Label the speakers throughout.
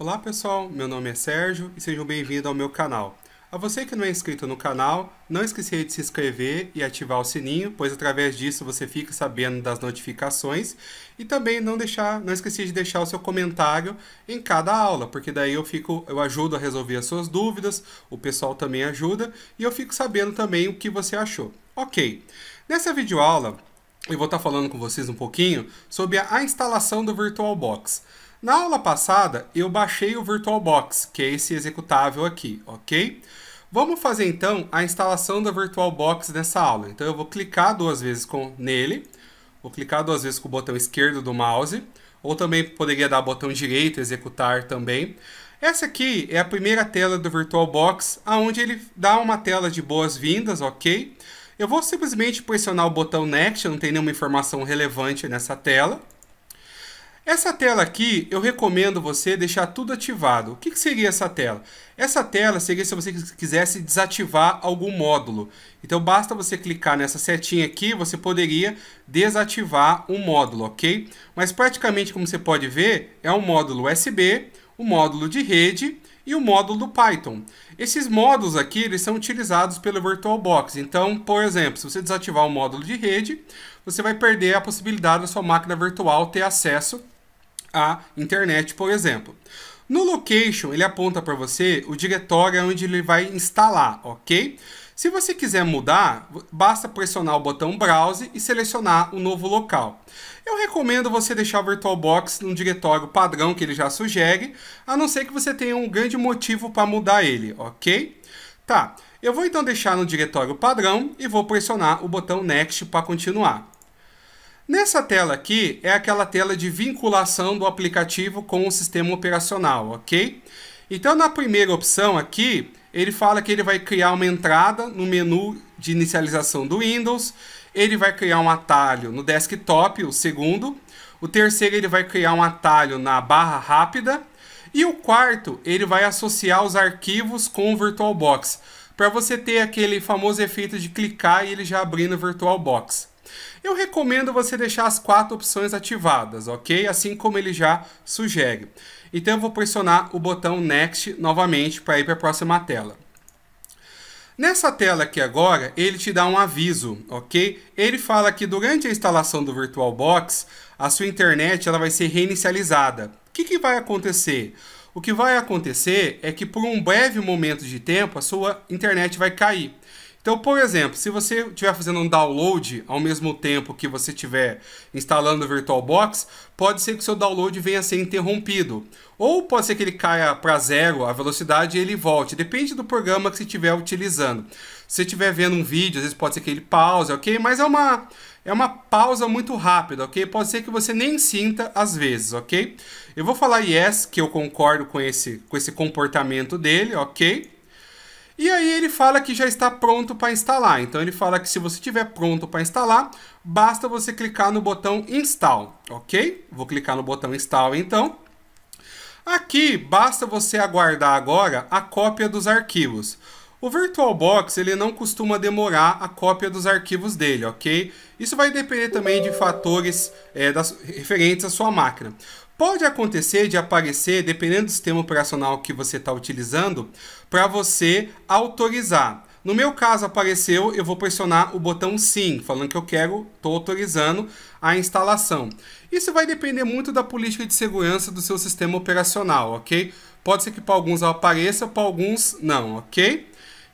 Speaker 1: Olá pessoal, meu nome é Sérgio e sejam bem-vindos ao meu canal. A você que não é inscrito no canal, não esqueça de se inscrever e ativar o sininho, pois através disso você fica sabendo das notificações e também não deixar, não esqueça de deixar o seu comentário em cada aula, porque daí eu fico, eu ajudo a resolver as suas dúvidas, o pessoal também ajuda e eu fico sabendo também o que você achou. OK. Nessa videoaula, eu vou estar falando com vocês um pouquinho sobre a instalação do VirtualBox. Na aula passada, eu baixei o VirtualBox, que é esse executável aqui, ok? Vamos fazer então a instalação da VirtualBox nessa aula. Então eu vou clicar duas vezes com, nele, vou clicar duas vezes com o botão esquerdo do mouse, ou também poderia dar botão direito, executar também. Essa aqui é a primeira tela do VirtualBox, aonde ele dá uma tela de boas-vindas, ok? Eu vou simplesmente pressionar o botão Next, não tem nenhuma informação relevante nessa tela. Essa tela aqui, eu recomendo você deixar tudo ativado. O que, que, seria essa tela? Essa tela seria se você quisesse desativar algum módulo. Então basta você clicar nessa setinha aqui, você poderia desativar um módulo, ok? Mas praticamente como você pode ver, é um módulo USB, um módulo de rede e o um módulo do Python. Esses módulos aqui, eles são utilizados pelo VirtualBox. Então, por exemplo, se você desativar o módulo de rede, você vai perder a possibilidade da sua máquina virtual ter acesso a internet, por exemplo. No location, ele aponta para você o diretório onde ele vai instalar, ok? Se você quiser mudar, basta pressionar o botão Browse e selecionar o novo local. Eu recomendo você deixar o VirtualBox no diretório padrão que ele já sugere, a não ser que você tenha um grande motivo para mudar ele, ok? Tá, eu vou então deixar no diretório padrão e vou pressionar o botão Next para continuar. Nessa tela aqui é aquela tela de vinculação do aplicativo com o sistema operacional, ok? Então, na primeira opção aqui, ele fala que ele vai criar uma entrada no menu de inicialização do Windows, ele vai criar um atalho no desktop, o segundo, o terceiro ele vai criar um atalho na barra rápida, e o quarto, ele vai associar os arquivos com o VirtualBox, para você ter aquele famoso efeito de clicar e ele já abrir no VirtualBox. Eu recomendo você deixar as quatro opções ativadas, ok? Assim como ele já sugere. Então eu vou pressionar o botão Next novamente para ir para a próxima tela. Nessa tela aqui agora, ele te dá um aviso, ok? Ele fala que durante a instalação do VirtualBox, a sua internet ela vai ser reinicializada. O que, que vai acontecer? O que vai acontecer é que por um breve momento de tempo, a sua internet vai cair. Então, por exemplo, se você estiver fazendo um download ao mesmo tempo que você estiver instalando o VirtualBox, pode ser que o seu download venha a ser interrompido. Ou pode ser que ele caia para zero a velocidade e ele volte. Depende do programa que você estiver utilizando. Se você estiver vendo um vídeo, às vezes pode ser que ele pause, ok? Mas é uma, é uma pausa muito rápida, ok? Pode ser que você nem sinta às vezes, ok? Eu vou falar yes, que eu concordo com esse, com esse comportamento dele, ok? E aí ele fala que já está pronto para instalar. Então ele fala que se você estiver pronto para instalar, basta você clicar no botão install, ok? Vou clicar no botão install então. Aqui basta você aguardar agora a cópia dos arquivos. O VirtualBox ele não costuma demorar a cópia dos arquivos dele, ok? Isso vai depender também de fatores é, das, referentes à sua máquina. Pode acontecer de aparecer, dependendo do sistema operacional que você está utilizando, para você autorizar. No meu caso apareceu, eu vou pressionar o botão sim, falando que eu quero, estou autorizando a instalação. Isso vai depender muito da política de segurança do seu sistema operacional, ok? Pode ser que para alguns apareça, para alguns não, ok?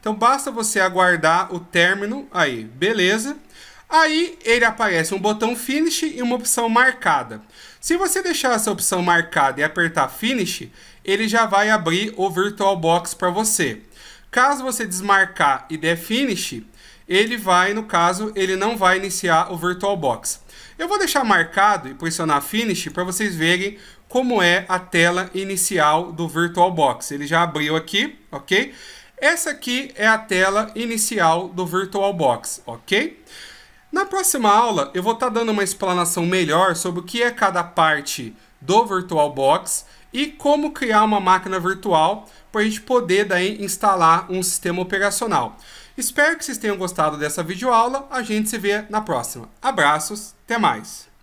Speaker 1: Então basta você aguardar o término aí, beleza? Aí ele aparece um botão finish e uma opção marcada. Se você deixar essa opção marcada e apertar finish, ele já vai abrir o VirtualBox para você. Caso você desmarcar e der finish, ele vai, no caso, ele não vai iniciar o VirtualBox. Eu vou deixar marcado e pressionar finish para vocês verem como é a tela inicial do VirtualBox. Ele já abriu aqui, ok? Essa aqui é a tela inicial do VirtualBox, ok? Na próxima aula, eu vou estar tá dando uma explanação melhor sobre o que é cada parte do VirtualBox e como criar uma máquina virtual para a gente poder daí instalar um sistema operacional. Espero que vocês tenham gostado dessa videoaula. A gente se vê na próxima. Abraços, até mais!